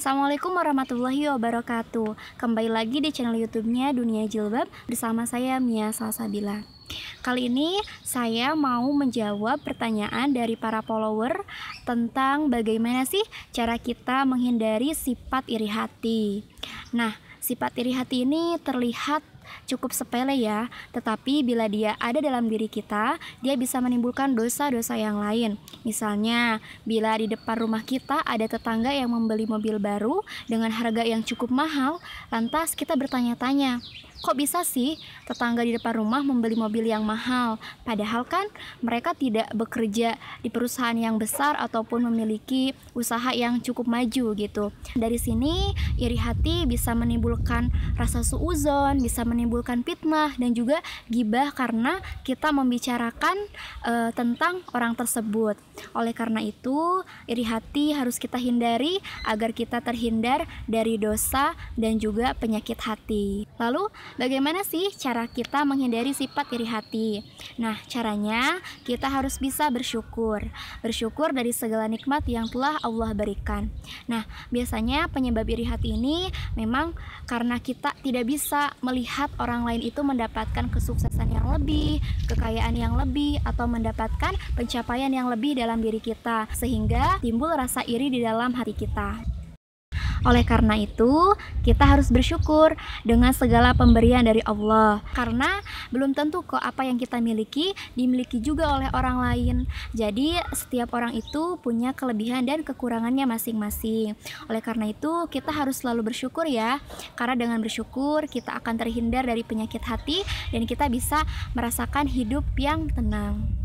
Assalamualaikum warahmatullahi wabarakatuh Kembali lagi di channel youtube-nya Dunia Jilbab Bersama saya Mia Salsabila Kali ini saya mau menjawab pertanyaan dari para follower Tentang bagaimana sih cara kita menghindari sifat iri hati Nah, sifat iri hati ini terlihat cukup sepele ya, tetapi bila dia ada dalam diri kita, dia bisa menimbulkan dosa-dosa yang lain. Misalnya, bila di depan rumah kita ada tetangga yang membeli mobil baru dengan harga yang cukup mahal, lantas kita bertanya-tanya, kok bisa sih tetangga di depan rumah membeli mobil yang mahal? Padahal kan mereka tidak bekerja di perusahaan yang besar ataupun memiliki usaha yang cukup maju gitu. Dari sini iri hati bisa menimbulkan rasa suuzon, bisa menimbulkan menimbulkan fitnah dan juga gibah karena kita membicarakan e, tentang orang tersebut. Oleh karena itu, iri hati harus kita hindari agar kita terhindar dari dosa dan juga penyakit hati. Lalu, bagaimana sih cara kita menghindari sifat iri hati? Nah, caranya kita harus bisa bersyukur. Bersyukur dari segala nikmat yang telah Allah berikan. Nah, biasanya penyebab iri hati ini memang karena kita tidak bisa melihat membuat orang lain itu mendapatkan kesuksesan yang lebih, kekayaan yang lebih, atau mendapatkan pencapaian yang lebih dalam diri kita, sehingga timbul rasa iri di dalam hati kita. Oleh karena itu, kita harus bersyukur dengan segala pemberian dari Allah. Karena belum tentu kok apa yang kita miliki dimiliki juga oleh orang lain. Jadi, setiap orang itu punya kelebihan dan kekurangannya masing-masing. Oleh karena itu, kita harus selalu bersyukur ya. Karena dengan bersyukur kita akan terhindar dari penyakit hati dan kita bisa merasakan hidup yang tenang.